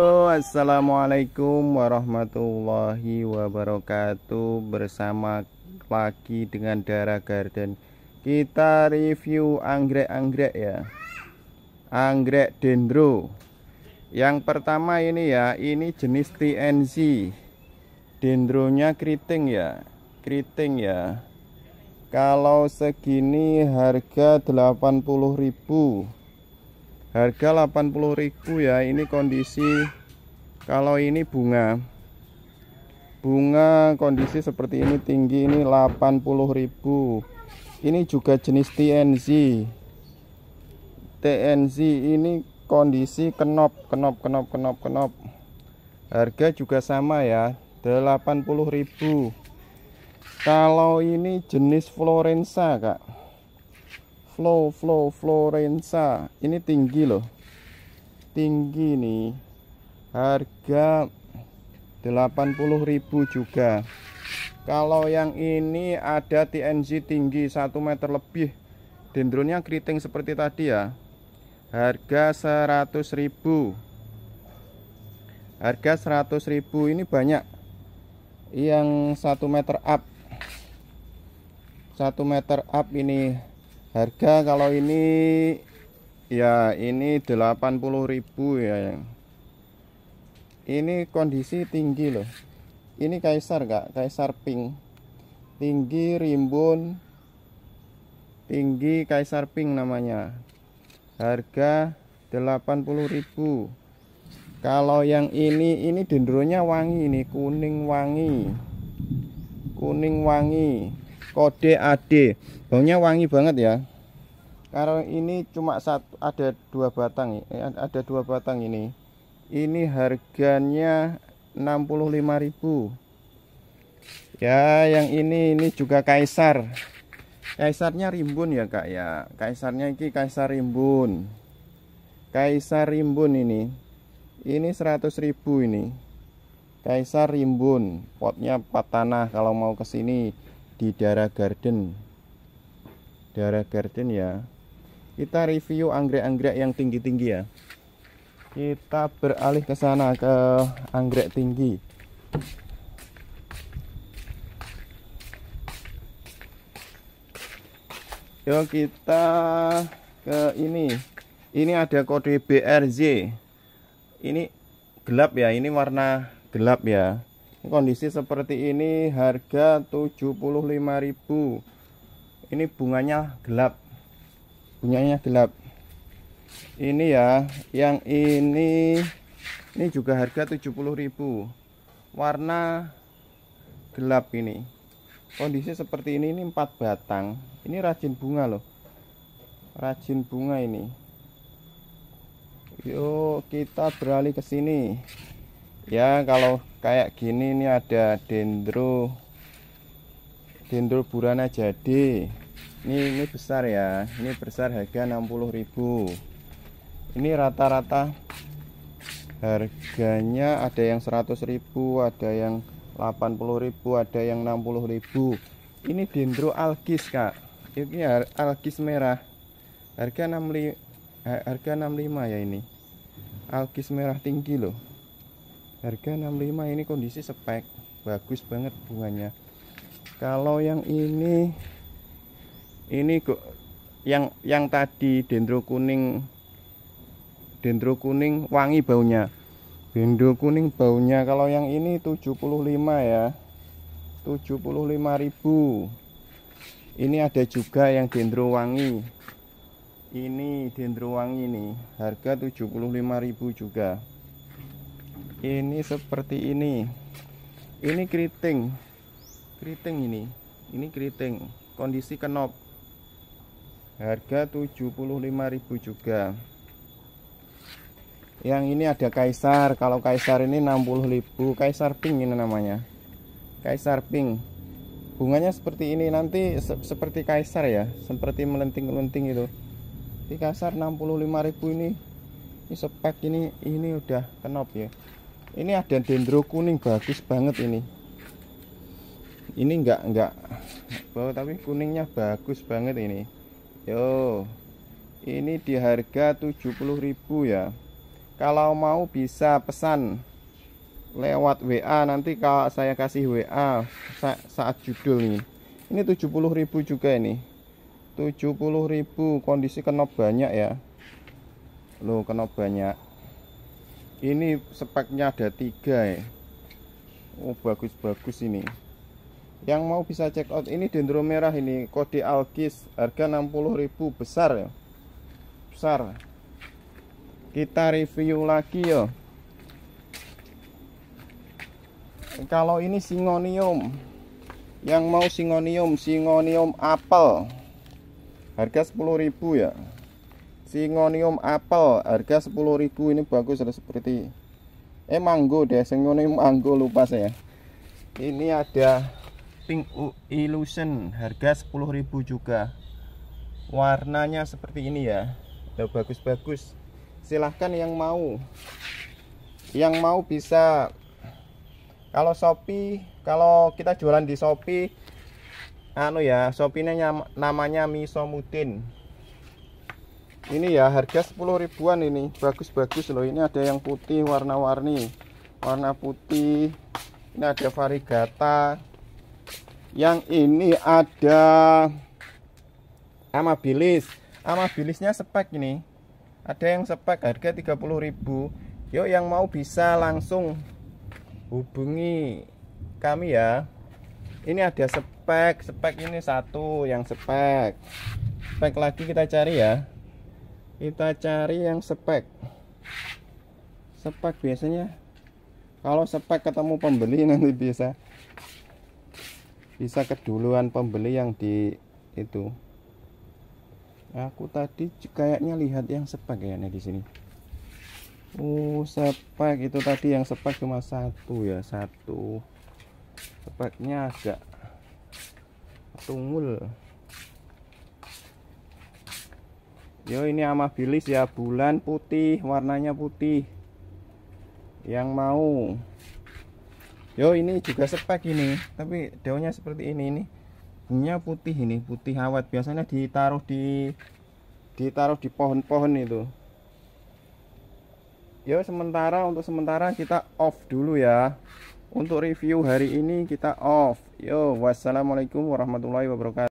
Halo assalamualaikum warahmatullahi wabarakatuh bersama lagi dengan Dara Garden kita review anggrek-anggrek ya anggrek dendro yang pertama ini ya ini jenis TNC dendronya keriting ya keriting ya kalau segini harga ribu harga 80.000 ya ini kondisi kalau ini bunga bunga kondisi seperti ini tinggi ini 80.000 ini juga jenis TNZ TNZ ini kondisi kenop kenop kenop kenop kenop harga juga sama ya 80.000 kalau ini jenis Florensa Kak Flow Flow Florenza ini tinggi loh tinggi nih harga 80.000 juga kalau yang ini ada TNG tinggi 1 meter lebih dendronnya keriting seperti tadi ya harga 100.000 harga 100.000 ini banyak yang 1 meter up 1 meter up ini harga kalau ini ya ini 80.000 ya ini kondisi tinggi loh ini kaisar gak kaisar pink tinggi rimbun tinggi kaisar pink namanya harga 80.000 kalau yang ini ini dendronya wangi ini kuning wangi kuning wangi kode AD baunya wangi banget ya karena ini cuma satu ada dua batang eh, ada dua batang ini ini harganya 65.000 ya yang ini ini juga kaisar kaisarnya rimbun ya kak ya kaisarnya ini kaisar rimbun kaisar rimbun ini ini 100.000 ini kaisar rimbun potnya pot tanah kalau mau kesini di Dara Garden Dara Garden ya kita review anggrek-anggrek yang tinggi-tinggi ya kita beralih ke sana ke anggrek tinggi yuk kita ke ini ini ada kode BRZ ini gelap ya ini warna gelap ya kondisi seperti ini harga 75.000 ini bunganya gelap bunganya gelap ini ya yang ini ini juga harga 70.000 warna gelap ini kondisi seperti ini ini 4 batang ini rajin bunga loh rajin bunga ini yuk kita beralih ke sini ya kalau kayak gini ini ada dendro dendro burana jadi ini ini besar ya ini besar harga 60.000 ini rata-rata harganya ada yang 100.000 ada yang 80.000 ada yang 60.000 ini dendro alkis kak ini alkis merah harga 65 harga 65 ya ini alkis merah tinggi loh harga 65 ini kondisi spek bagus banget bunganya kalau yang ini ini kok yang yang tadi dendro kuning dendro kuning wangi baunya dendro kuning baunya kalau yang ini 75 ya 75.000 ini ada juga yang dendro wangi ini dendro wangi nih harga 75.000 juga ini seperti ini ini keriting keriting ini ini keriting kondisi kenop harga 75.000 juga yang ini ada kaisar kalau kaisar ini 60.000 kaisar pink ini namanya kaisar pink bunganya seperti ini nanti se seperti kaisar ya seperti melenting-melenting itu di kasar 65.000 ini ini spek ini ini udah kenop ya ini ada dendro kuning bagus banget ini ini enggak enggak bau tapi kuningnya bagus banget ini yo ini di harga 70.000 ya kalau mau bisa pesan lewat WA nanti kalau saya kasih WA saat, saat judul ini ini 70.000 juga ini 70.000 kondisi kenop banyak ya lo kena banyak ini speknya ada tiga ya oh bagus-bagus ini yang mau bisa check out ini dendro merah ini kode alkis harga 60.000 besar ya besar kita review lagi ya kalau ini singonium yang mau singonium singonium apel harga 10.000 ya Singonium apel harga 10.000 ini bagus sudah seperti eh manggo deh Singonium manggo lupa saya ini ada pink illusion harga 10.000 juga warnanya seperti ini ya udah bagus-bagus silahkan yang mau yang mau bisa kalau Shopee kalau kita jualan di Shopee anu ya Shopee namanya Misomudin ini ya harga 10 ribuan ini bagus-bagus loh ini ada yang putih warna-warni warna putih ini ada varigata yang ini ada amabilis amabilisnya spek ini ada yang spek harga 30.000 yuk yang mau bisa langsung hubungi kami ya ini ada spek spek ini satu yang spek spek lagi kita cari ya kita cari yang spek spek biasanya kalau spek ketemu pembeli nanti bisa bisa keduluan pembeli yang di itu aku tadi kayaknya lihat yang spek kayaknya di sini uh spek itu tadi yang spek cuma satu ya satu speknya agak tunggul yo ini amabilis ya bulan putih warnanya putih yang mau yo ini juga spek ini tapi daunnya seperti ini ini bunyinya putih ini putih awet biasanya ditaruh di ditaruh di pohon-pohon itu yo sementara untuk sementara kita off dulu ya untuk review hari ini kita off yo wassalamualaikum warahmatullahi wabarakatuh